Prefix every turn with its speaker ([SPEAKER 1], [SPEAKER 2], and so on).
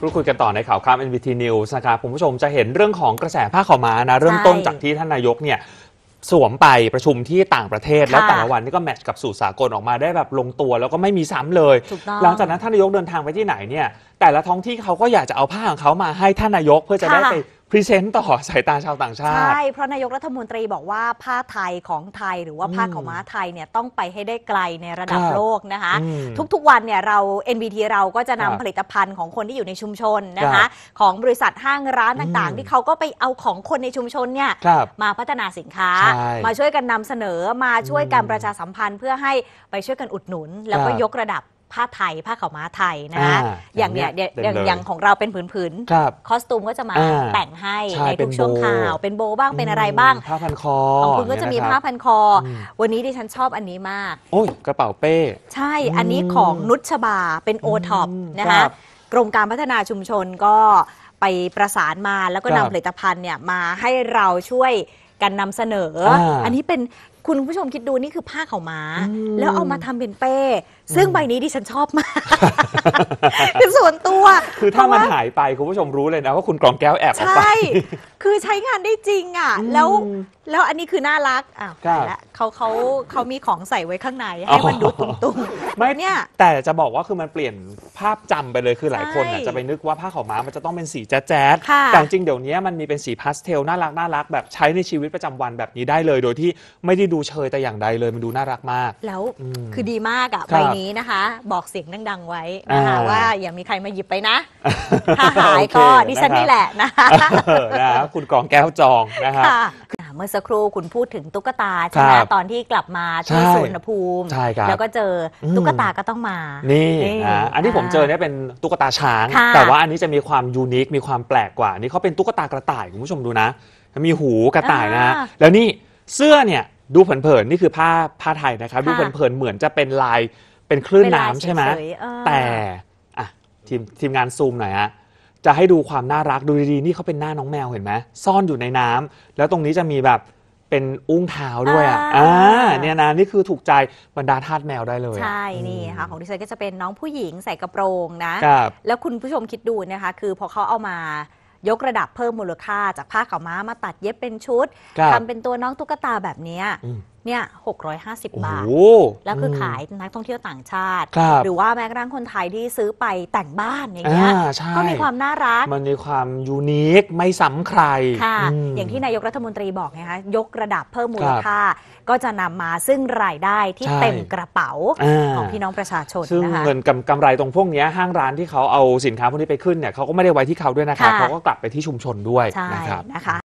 [SPEAKER 1] พูดคุยกันต่อในข่าวขราบ NBT News นะครับคุณผู้ชมจะเห็นเรื่องของกระแสผ้าขาวม้านะ เริ่มต้นจากที่ท่านนายกเนี่ยสวมไปประชุมที่ต่างประเทศแล้วแต่ละวันนี่ก็แมทช์กับสูตรสากลออกมาได้แบบ ลงตัวแล้วก็ไม่มีซ้ำเลย หลังจากนั้นท่านนายกเดินทางไปที่ไหนเนี่ยแต่ละท้องที่เขาก็อยากจะเอาผ้าของเขามาให้ท่านนายกเพื่อจะได้ไปรีเซนต์ต่อสายตาชาวต่างชาติ ใช่
[SPEAKER 2] เพราะนายกรัฐมนตรีบอกว่าผ้าไทยของไทยหรือว่าผ้าขาวม้าไทยเนี่ยต้องไปให้ได้ไกลในระดับโลกนะคะ ทุกๆวันเนี่ย เรา NBT เราก็จะนำผลิตภัณฑ์ของคนที่อยู่ในชุมชนนะคะของบริษัทห้างร้านต่างๆ ที่เขาก็ไปเอาของคนในชุมชนเนี่ยมาพัฒนาสินค้า มาช่วยกันนำเสนอมาช่วยกันประชาสัมพันธ์ เพื่อให้ไปช่วยกันอุดหนุน แล้วก็ยกระดับผ้าไทยผ้าขาวม้าไทยนะคะอย่างเนี้ยอย่างอย่างของเราเป็นผืนผืนคอสตูมก็จะมาแต่งให้ในทุกช่วงข่าว เป็นโบบ้างเป็นอะไรบ้างผ้าพันค
[SPEAKER 1] อของคุณก็จะมีผ้าพั
[SPEAKER 2] นคอ วันนี้ดิฉันชอบอันนี้มากโอ้ยกระเป๋าเป้ใช่อันนี้ของนุชบาเป็นโอท็อปนะคะกรมการพัฒนาชุมชนก็ไปประสานมาแล้วก็นำผลิตภัณฑ์เนี่ยมาให้เราช่วยกันนำเสนอออันนี้เป็นคุณผู้ชมคิดดูนี่คือผ้าเขามม้าแล้วเอามาทำเป็นเป้ ซึ่งใบนี้ดิฉันชอบมากเป็นส่วนตัว คือ
[SPEAKER 1] ถ้ามันหายไปคุณผู้ชมรู้เลยนะว่าคุณกรองแก้วแอบไปใช่
[SPEAKER 2] คือใช้งานได้จริงอ่ะ แล้วแล้วอันนี้คือน่ารักอ้าวคแล้วเขาเขาเขามีของใส่ไว้ข้างในให้มันดูตุ
[SPEAKER 1] ้งๆไม่เนี่ยแต่จะบอกว่าคือมันเปลี่ยนภาพจำไปเลยคือหลายคนอ่ะจะไปนึกว่าผ้าขาวม้ามันจะต้องเป็นสีแจ๊ดแจ๊แต่จริงเดี๋ยวนี้มันมีเป็นสีพาสเทลน่ารักน่ารักแบบใช้ในชีวิตประจำวันแบบนี้ได้เลย โดยที่ไม่ได้ดูเชยแต่อย่างใดเลยมันดูน่ารักมาก
[SPEAKER 2] แล้วคือดีมากอะใบนี้นะคะ บอกเสียงดังๆไว้นะคะว่าอย่ามีใครมาหยิบไปนะ
[SPEAKER 1] ถ้าหายก็ดิฉันนี่แหละนะคะนะคุณกองแก้วจองนะครับ
[SPEAKER 2] ะเมื่อสักครู่คุณพูดถึงตุ๊กตาใช่ไหมตอนที่กลับมาที่สุวรรณภูมิใช่ครับแล้วก็เจอตุ๊กตาก็ต้องมานี่นะอันที่ผมเจอเนี่
[SPEAKER 1] ยเป็นตุ๊กตาช้าง แต่ว่าอันนี้จะมีความยูนิค มีความแปลกกว่านี่เขาเป็นตุ๊กตากระต่ายคุณผู้ชมดูนะมีหูกระต่ายนะแล้วนี่ เสื้อเนี่ยดูเผินๆนี่คือผ้าผ้าไทยนะครับดูเผินๆเหมือนจะเป็นลายเป็นคลื่นน้ำใช่ไหมแต่อ่ะทีมทีมงานซูมหน่อยฮะจะให้ดูความน่ารักดูดีๆ นี่เขาเป็นหน้าน้องแมวเห็นไหม ซ่อนอยู่ในน้ำ แล้วตรงนี้จะมีแบบเป็นอุ้งเท้าด้วยอ่ะอ่าเนี่ยนะนี่คือถูกใจบรรดาทาสแมวได้เลย ใช่
[SPEAKER 2] นี่ค่ะของดิฉันก็จะเป็นน้องผู้หญิงใส่กระโปรงนะ แล้วคุณผู้ชมคิดดูนะคะคือพอเขาเอามายกระดับเพิ่มมูลค่า จากผ้าขาวม้ามาตัดเย็บเป็นชุด ทำเป็นตัวน้องตุ๊กตาแบบนี้เนี่ย650 บาท แล้วคือขายนักท่องเที่ยวต่างชาติ หรือว่าแม้กระทั่งคนไทยที่ซื้อไปแต่งบ้านอย่างเงี้ย ก็มีความน่ารัก มัน
[SPEAKER 1] มีความยูนิคไม่ซ้ำใคร ค่ะออย่างที
[SPEAKER 2] ่นายกรัฐมนตรีบอกไงคะ ยกระดับเพิ่มมูลค่า ก็จะนำมาซึ่งรายได้ที่เต็มกระเป๋าของพี่น้องประชาชน ซึ่งเง
[SPEAKER 1] ินกำไรตรงพวกนี้ห้างร้านที่เขาเอาสินค้าพวกนี้ไปขึ้นเนี่ยเขาก็ไม่ได้ไว้ที่เขาด้วยนะคะ เขาก็กลับไปที่ชุมชนด้วยนะครับ
[SPEAKER 2] นะคะ